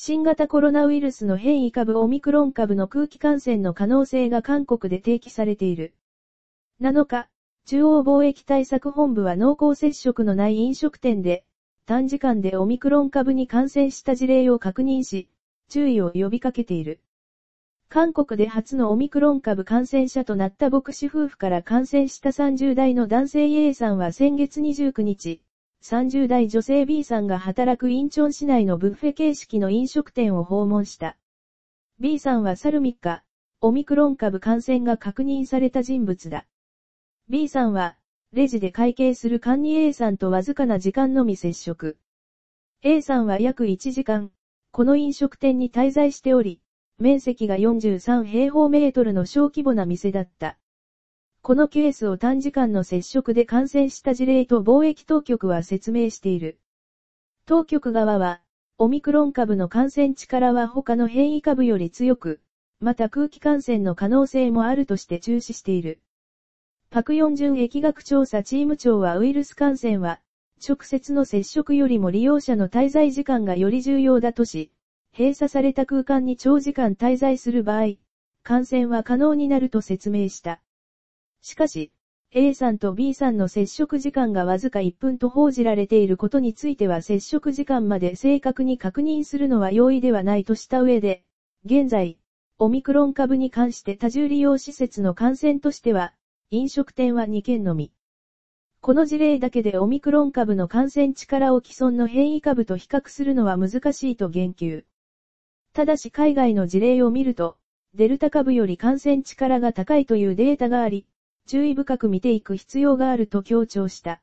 新型コロナウイルスの変異株オミクロン株の空気感染の可能性が韓国で提起されている。7日、中央貿易対策本部は濃厚接触のない飲食店で、短時間でオミクロン株に感染した事例を確認し、注意を呼びかけている。韓国で初のオミクロン株感染者となった牧師夫婦から感染した30代の男性 A さんは先月29日、30代女性 B さんが働くインチョン市内のブッフェ形式の飲食店を訪問した。B さんは去る3日、オミクロン株感染が確認された人物だ。B さんは、レジで会計する管理 A さんとわずかな時間のみ接触。A さんは約1時間、この飲食店に滞在しており、面積が43平方メートルの小規模な店だった。このケースを短時間の接触で感染した事例と貿易当局は説明している。当局側は、オミクロン株の感染力は他の変異株より強く、また空気感染の可能性もあるとして注視している。パクヨンジュン疫学調査チーム長はウイルス感染は、直接の接触よりも利用者の滞在時間がより重要だとし、閉鎖された空間に長時間滞在する場合、感染は可能になると説明した。しかし、A さんと B さんの接触時間がわずか1分と報じられていることについては接触時間まで正確に確認するのは容易ではないとした上で、現在、オミクロン株に関して多重利用施設の感染としては、飲食店は2件のみ。この事例だけでオミクロン株の感染力を既存の変異株と比較するのは難しいと言及。ただし海外の事例を見ると、デルタ株より感染力が高いというデータがあり、注意深く見ていく必要があると強調した。